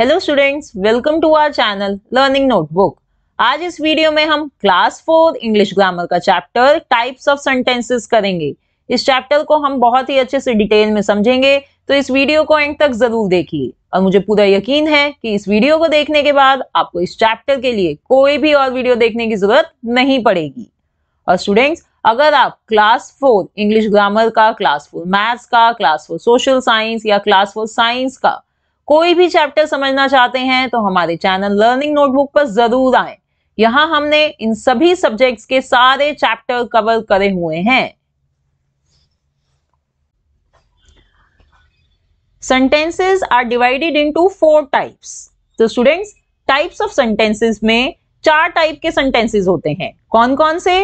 Hello students welcome to our channel learning notebook आज इस video में हम क्लास फोर इंग्लिश ग्रामर का चैप्टर टाइप्स ऑफ सेंटेंसेस करेंगे इस चैप्टर को हम बहुत ही अच्छे से डिटेल में समझेंगे तो इस वीडियो को एंड तक जरूर देखिए और मुझे पूरा यकीन है कि इस वीडियो को देखने के बाद आपको इस चैप्टर के लिए कोई भी और वीडियो देखने की जरूरत नहीं पड़ेगी और स्टूडेंट्स अगर आप क्लास फोर इंग्लिश ग्रामर का क्लास फोर मैथ्स का क्लास फोर सोशल साइंस या क्लास फोर साइंस का कोई भी चैप्टर समझना चाहते हैं तो हमारे चैनल लर्निंग नोटबुक पर जरूर आए यहां हमने इन सभी सब्जेक्ट्स के सारे चैप्टर कवर करे हुए हैं sentences are divided into four types तो स्टूडेंट्स टाइप्स ऑफ सेंटेंसेस में चार टाइप के सेंटेंसेस होते हैं कौन कौन से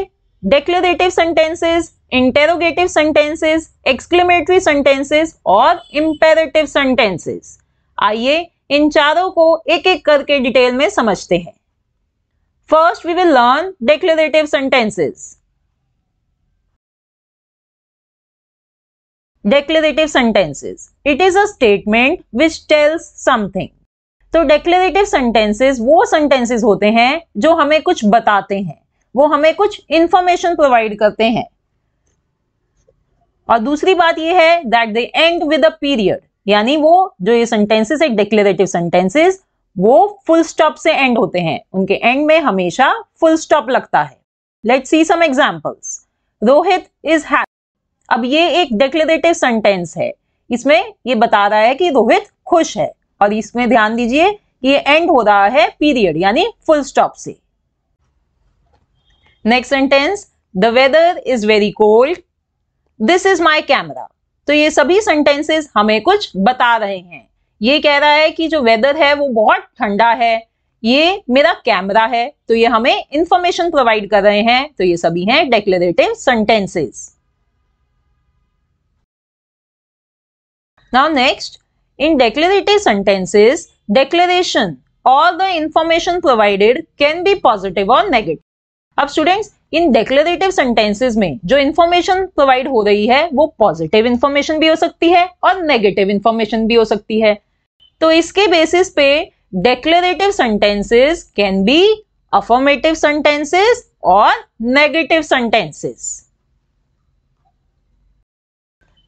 declarative sentences interrogative sentences exclamatory sentences और इंपेरेटिव सेंटेंसेस आइए इन चारों को एक एक करके डिटेल में समझते हैं first we will learn declarative sentences declarative sentences it is a statement which tells something तो डेक्लेटिव सेंटेंसेज वो सेंटेंसेज होते हैं जो हमें कुछ बताते हैं वो हमें कुछ इंफॉर्मेशन प्रोवाइड करते हैं और दूसरी बात ये है that they end with a period यानी वो जो ये सेंटेंसेस है डिक्लेरेटिव सेंटेंसेस वो फुल स्टॉप से एंड होते हैं उनके एंड में हमेशा फुल स्टॉप लगता है let see some examples Rohit is happy अब ये एक डिक्लेरेटिव सेंटेंस है इसमें ये बता रहा है कि रोहित खुश है और इसमें ध्यान दीजिए कि ये एंड हो रहा है पीरियड यानी फुल स्टॉप से next sentence the weather is very cold this is my camera तो ये सभी सेंटेंसेस हमें कुछ बता रहे हैं ये कह रहा है कि जो वेदर है वो बहुत ठंडा है ये मेरा कैमरा है तो ये हमें इंफॉर्मेशन प्रोवाइड कर रहे हैं तो ये सभी हैं declarative sentences now next in declarative sentences declaration all the information provided can be positive और नेगेटिव अब स्टूडेंट्स इन डेक्लेरेटिव सेंटेंसेस में जो इन्फॉर्मेशन प्रोवाइड हो रही है वो पॉजिटिव इन्फॉर्मेशन भी हो सकती है और नेगेटिव इन्फॉर्मेशन भी हो सकती है तो इसके बेसिस पे declarative sentences can be affirmative sentences और नेगेटिव सेंटेंसेस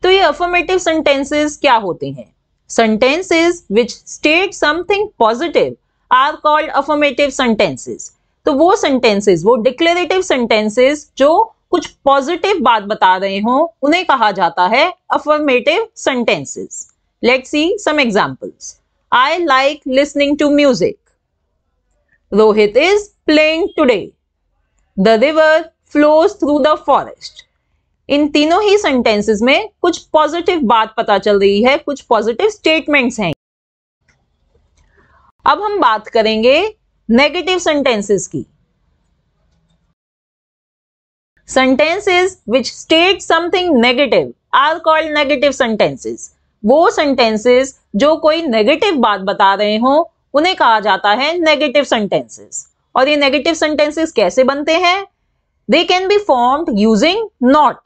तो ये अफॉर्मेटिव सेंटेंसेस क्या होते हैं sentences which state something positive are called affirmative sentences तो वो सेंटेंसेस वो डिक्लेरेटिव सेंटेंसेस जो कुछ पॉजिटिव बात बता रहे हो उन्हें कहा जाता है affirmative sentences let see some examples I like listening to music Rohit is playing today the river flows through the forest इन तीनों ही सेंटेंसेस में कुछ पॉजिटिव बात पता चल रही है कुछ पॉजिटिव स्टेटमेंट्स हैं अब हम बात करेंगे नेगेटिव सेंटेंसेस की sentences which state something negative are called negative sentences वो सेंटेंसेस जो कोई नेगेटिव बात बता रहे हो उन्हें कहा जाता है नेगेटिव सेंटेंसेस और ये नेगेटिव सेंटेंसेस कैसे बनते हैं they can be form using not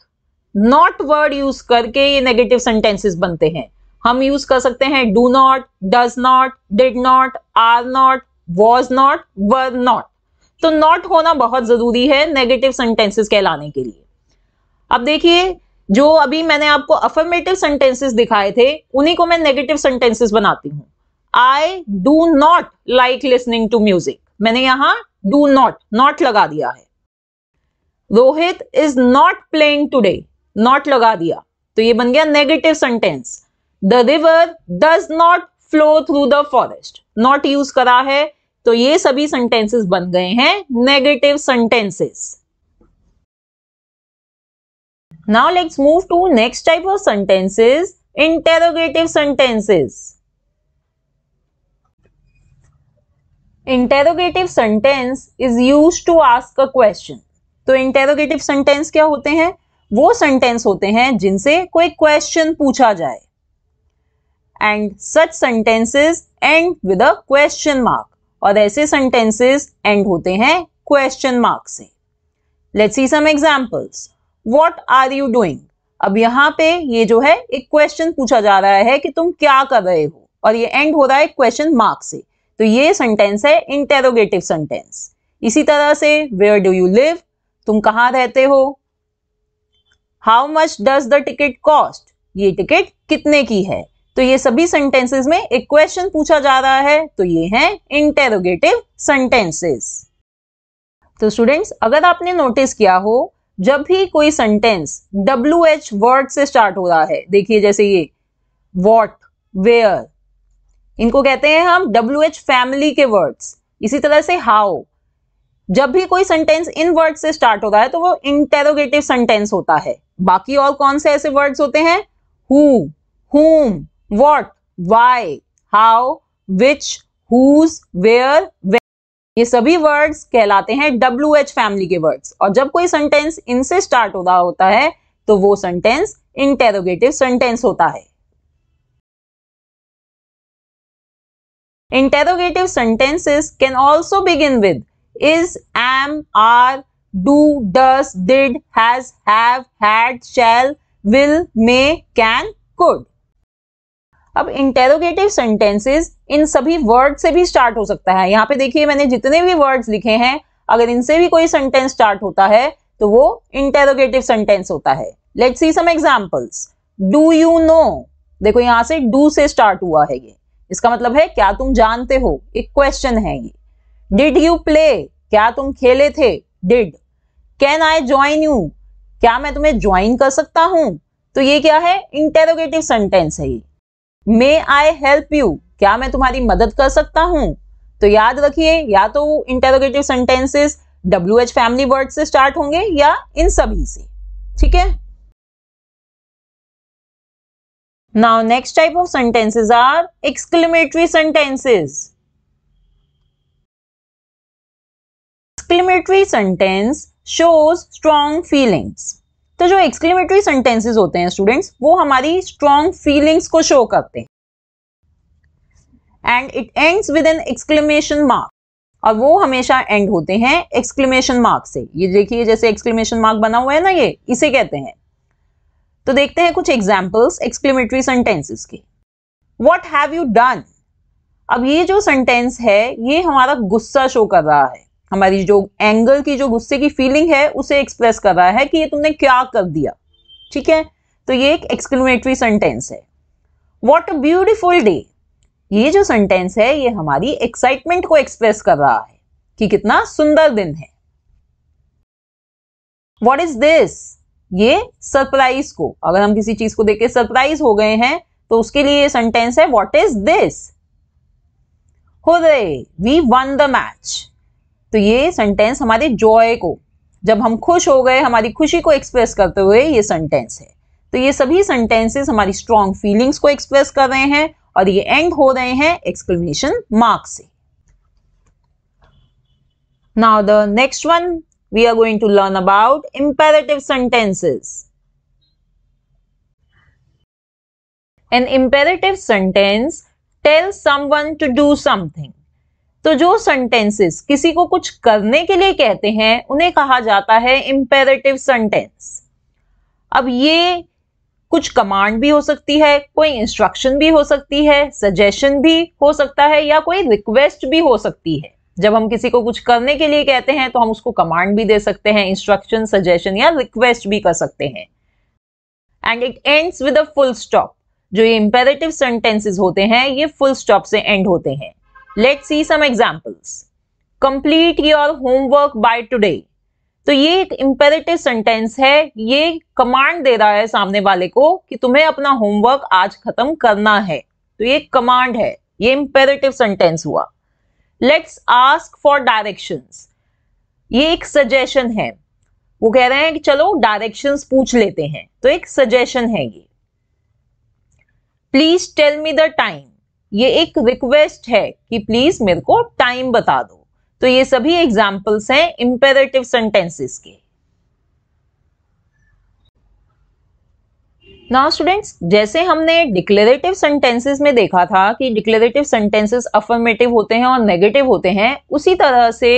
not word use करके ये नेगेटिव सेंटेंसेस बनते हैं हम यूज कर सकते हैं do not does not did not are not was not were not तो नॉट होना बहुत जरूरी है नेगेटिव सेंटेंसेस कहलाने के लिए अब देखिए जो अभी मैंने आपको अफर्मेटिव सेंटेंसेस दिखाए थे उन्हीं को मैं नेगेटिव सेंटेंसेस बनाती हूँ I do not like listening to music मैंने यहां डू नॉट नॉट लगा दिया है Rohit is not playing today not लगा दिया तो ये बन गया negative sentence the river does not flow through the forest not use करा है तो ये सभी सेंटेंसेस बन गए हैं negative sentences now let's move to next type of sentences interrogative sentences interrogative sentence is use to ask a question तो interrogative sentence क्या होते हैं वो सेंटेंस होते हैं जिनसे कोई क्वेश्चन पूछा जाए end such sentences end with a question mark और ऐसे सेंटेंसेस एंड होते हैं क्वेश्चन मार्क से let's see some examples what are you doing अब यहाँ पे ये जो है एक क्वेश्चन पूछा जा रहा है कि तुम क्या कर रहे हो और ये एंड हो रहा है क्वेश्चन मार्क से तो ये सेंटेंस है इंटेरोगेटिव सेंटेंस इसी तरह से वेयर डू यू लिव तुम कहाँ रहते हो how much does the ticket cost ये टिकट कितने की है तो ये सभी सेंटेंसेस में एक क्वेश्चन पूछा जा रहा है तो ये है इंटेरोगेटिव सेंटेंसेस तो स्टूडेंट्स अगर आपने नोटिस किया हो जब भी कोई सेंटेंस डब्ल्यू एच वर्ड से स्टार्ट हो रहा है देखिए जैसे ये वॉट वेयर इनको कहते हैं हम डब्ल्यू एच फैमिली के वर्ड्स इसी तरह से हाउ जब भी कोई सेंटेंस इन वर्ड से स्टार्ट होता है तो वो इंटेरोगेटिव सेंटेंस होता है बाकी और कौन से ऐसे वर्ड्स होते हैं who whom what why how which where वे ये सभी वर्ड्स कहलाते हैं डब्ल्यू एच फैमिली के वर्ड्स और जब कोई सेंटेंस इनसे स्टार्ट हो रहा होता है तो वो सेंटेंस इंटेरोगेटिव सेंटेंस होता है interrogative sentences can also begin with is am are do did has have had shall will may can could अब इंटेरोगेटिव सेंटेंसेस इन सभी वर्ड से भी स्टार्ट हो सकता है यहाँ पे देखिए मैंने जितने भी वर्ड्स लिखे हैं अगर इनसे भी कोई सेंटेंस स्टार्ट होता है तो वो इंटेरोगेटिव सेंटेंस होता है let see some examples do you know देखो यहाँ से डू से स्टार्ट हुआ है ये इसका मतलब है क्या तुम जानते हो एक क्वेश्चन है ये डिड यू प्ले क्या तुम खेले थे did can I join you क्या मैं तुम्हें ज्वाइन कर सकता हूं तो ये क्या है इंटेरोगेटिव सेंटेंस है ये मे आई हेल्प यू क्या मैं तुम्हारी मदद कर सकता हूं तो याद रखिए या तो interrogative sentences W H family word से स्टार्ट होंगे या इन सभी से ठीक है now next type of sentences are exclamatory sentences exclamatory sentence shows strong feelings तो जो एक्सक्लेमेटरी सेंटेंसेस होते हैं स्टूडेंट्स वो हमारी स्ट्रॉन्ग फीलिंग्स को शो करते हैं and it ends with an exclamation mark और वो हमेशा एंड होते हैं एक्सक्लेमेशन मार्क से ये देखिए जैसे एक्सक्लेमेशन मार्क बना हुआ है ना ये इसे कहते हैं तो देखते हैं कुछ एग्जाम्पल्स एक्सक्लेमेटरी सेंटेंसेस के वॉट हैव यू डन अब ये जो सेंटेंस है ये हमारा गुस्सा शो कर रहा है हमारी जो एंगर की जो गुस्से की फीलिंग है उसे एक्सप्रेस कर रहा है कि ये तुमने क्या कर दिया ठीक है तो ये एक एक्सक्लेमेटरी सेंटेंस है वॉट अ ब्यूटिफुल डे ये जो सेंटेंस है ये हमारी एक्साइटमेंट को एक्सप्रेस कर रहा है कि कितना सुंदर दिन है वॉट इज दिस ये सरप्राइज को अगर हम किसी चीज को देख के सरप्राइज हो गए हैं तो उसके लिए ये सेंटेंस है what is this oh we won the match तो ये सेंटेंस हमारे जॉय को जब हम खुश हो गए हमारी खुशी को एक्सप्रेस करते हुए ये सेंटेंस है तो ये सभी सेंटेंसेस हमारी स्ट्रॉन्ग फीलिंग्स को एक्सप्रेस कर रहे हैं और ये एंड हो रहे हैं एक्सक्लेमेशन मार्क से now the next one we are going to learn about imperative sentences an imperative sentence tell someone to do तो जो सेंटेंसेस किसी को कुछ करने के लिए कहते हैं उन्हें कहा जाता है इम्पेरेटिव सेंटेंस अब ये कुछ कमांड भी हो सकती है कोई इंस्ट्रक्शन भी हो सकती है सजेशन भी हो सकता है या कोई रिक्वेस्ट भी हो सकती है जब हम किसी को कुछ करने के लिए कहते हैं तो हम उसको कमांड भी दे सकते हैं इंस्ट्रक्शन सजेशन या रिक्वेस्ट भी कर सकते हैं and it ends with a full stop जो ये इंपेरेटिव सेंटेंसेस होते हैं ये फुल स्टॉप से एंड होते हैं let see some examples complete your homework by today तो ये एक इम्पेरेटिव सेंटेंस है ये कमांड दे रहा है सामने वाले को कि तुम्हें अपना होमवर्क आज खत्म करना है तो ये कमांड है ये इम्पेरेटिव सेंटेंस हुआ लेट्स आस्क फॉर डायरेक्शन ये एक सजेशन है वो कह रहे हैं कि चलो डायरेक्शन पूछ लेते हैं तो एक सजेशन है ये please tell me the time ये एक रिक्वेस्ट है कि प्लीज मेरे को टाइम बता दो तो ये सभी एग्जाम्पल्स हैं इंपेरेटिव सेंटेंसेस के ना स्टूडेंट्स जैसे हमने डिक्लेरेटिव सेंटेंसेस में देखा था कि डिक्लेरेटिव सेंटेंसेस अफर्मेटिव होते हैं और नेगेटिव होते हैं उसी तरह से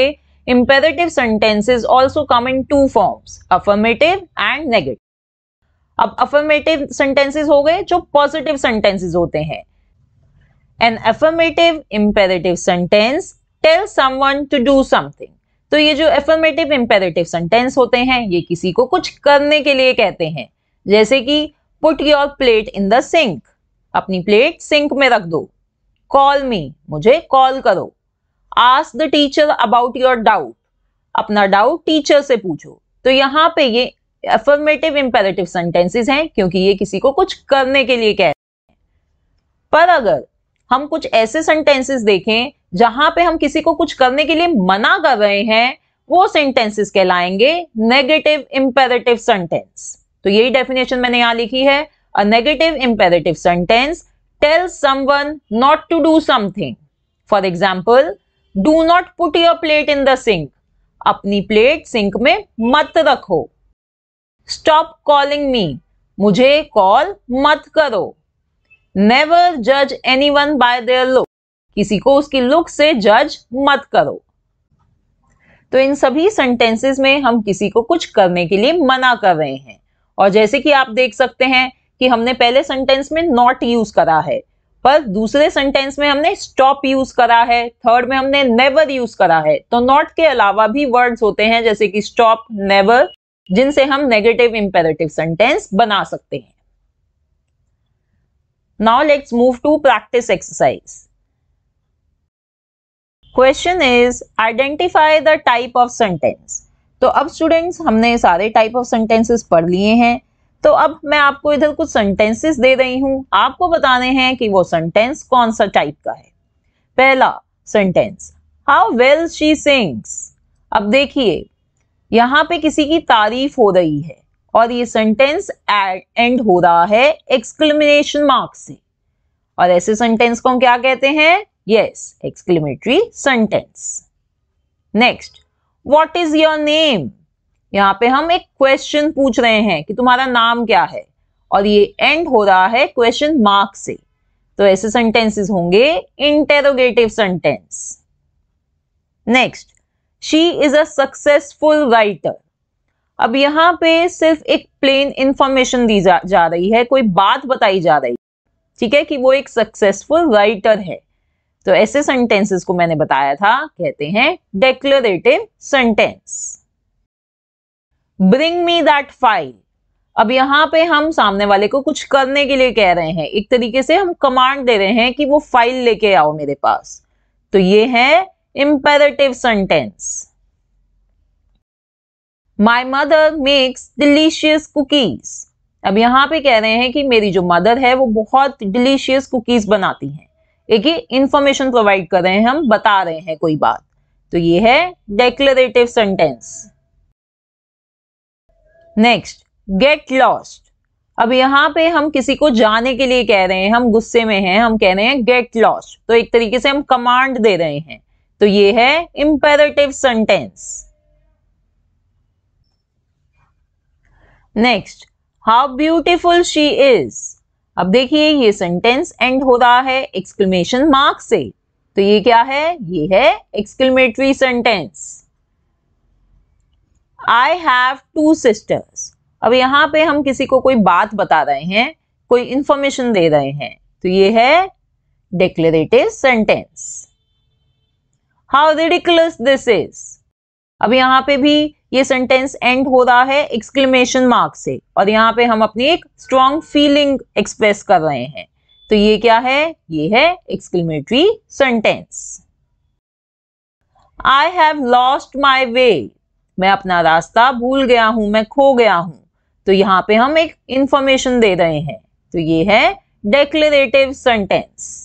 imperative sentences also come in two forms affirmative and negative अब अफर्मेटिव सेंटेंसेस हो गए जो पॉजिटिव सेंटेंसेस होते हैं an affirmative imperative sentence tell someone to do something तो ये जो एफर्मेटिव इम्पेरेटिव सेंटेंस होते हैं ये किसी को कुछ करने के लिए कहते हैं जैसे कि put your plate in the sink अपनी प्लेट सिंक में रख दो कॉल मी मुझे कॉल करो ask the teacher about your doubt अपना डाउट टीचर से पूछो तो यहाँ पे ये अफर्मेटिव इम्पेरेटिव सेंटेंसेस हैं क्योंकि ये किसी को कुछ करने के लिए कह रहे हैं पर अगर हम कुछ ऐसे सेंटेंसेस देखें जहां पे हम किसी को कुछ करने के लिए मना कर रहे हैं वो सेंटेंसेस कहलाएंगे नेगेटिव इंपेरेटिव सेंटेंस तो यही डेफिनेशन मैंने यहां लिखी है a negative imperative sentence tell someone not to do something for example do not put your plate in the sink अपनी प्लेट सिंक में मत रखो स्टॉप कॉलिंग मी मुझे कॉल मत करो नेवर जज anyone by their look किसी को उसकी लुक से जज मत करो तो इन सभी सेंटेंसेस में हम किसी को कुछ करने के लिए मना कर रहे हैं और जैसे कि आप देख सकते हैं कि हमने पहले सेंटेंस में नॉट यूज करा है पर दूसरे सेंटेंस में हमने स्टॉप यूज करा है थर्ड में हमने नेवर यूज करा है तो नॉट के अलावा भी वर्ड्स होते हैं जैसे कि स्टॉप नेवर जिनसे हम नेगेटिव इंपेरेटिव सेंटेंस बना सकते हैं Now let's move to practice exercise. Question is identify the type of sentence तो अब स्टूडेंट्स हमने सारे टाइप ऑफ सेंटेंसेस पढ़ लिए हैं तो अब मैं आपको इधर कुछ सेंटेंसेस दे रही हूं आपको बताने हैं कि वो सेंटेंस कौन सा टाइप का है पहला sentence how well she sings अब देखिए यहां पे किसी की तारीफ हो रही है और ये सेंटेंस एंड हो रहा है एक्सक्लेमेशन मार्क से और ऐसे सेंटेंस को हम क्या कहते हैं yes exclamatory sentence next what is your name यहाँ पे हम एक क्वेश्चन पूछ रहे हैं कि तुम्हारा नाम क्या है और ये एंड हो रहा है क्वेश्चन मार्क से तो ऐसे सेंटेंसेस होंगे interrogative sentence next she is a successful writer अब यहाँ पे सिर्फ एक प्लेन इंफॉर्मेशन दी जा, जा रही है कोई बात बताई जा रही ठीक है कि वो एक सक्सेसफुल राइटर है तो ऐसे सेंटेंसेस को मैंने बताया था कहते हैं declarative sentence bring me that file अब यहां पे हम सामने वाले को कुछ करने के लिए कह रहे हैं एक तरीके से हम कमांड दे रहे हैं कि वो फाइल लेके आओ मेरे पास तो ये है imperative sentence my mother makes delicious cookies अब यहाँ पे कह रहे हैं कि मेरी जो मदर है वो बहुत डिलीशियस कुकीज बनाती हैं एक ही इंफॉर्मेशन प्रोवाइड कर रहे हैं हम बता रहे हैं कोई बात तो ये है declarative sentence next get lost अब यहाँ पे हम किसी को जाने के लिए कह रहे हैं हम गुस्से में हैं हम कह रहे हैं गेट लॉस्ट तो एक तरीके से हम कमांड दे रहे हैं तो ये है imperative sentence next how beautiful she is अब देखिए ये सेंटेंस एंड हो रहा है एक्सक्लेमेशन मार्क से तो ये क्या है ये है exclamatory sentence I have two sisters अब यहां पे हम किसी को कोई बात बता रहे हैं कोई इंफॉर्मेशन दे रहे हैं तो ये है declarative sentence how ridiculous this is अब यहां पे भी ये सेंटेंस एंड हो रहा है एक्सक्लेमेशन मार्क से और यहाँ पे हम अपनी एक स्ट्रॉन्ग फीलिंग एक्सप्रेस कर रहे हैं तो ये क्या है ये है exclamatory sentence I have lost my way मैं अपना रास्ता भूल गया हूं मैं खो गया हूं तो यहाँ पे हम एक इंफॉर्मेशन दे रहे हैं तो ये है डेक्लेरेटिव सेंटेंस